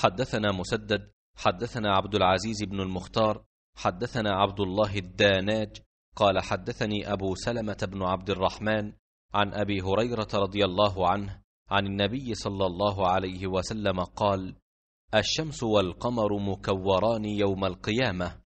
حدثنا مسدد حدثنا عبد العزيز بن المختار حدثنا عبد الله الداناج قال حدثني أبو سلمة بن عبد الرحمن عن أبي هريرة رضي الله عنه عن النبي صلى الله عليه وسلم قال الشمس والقمر مكوران يوم القيامة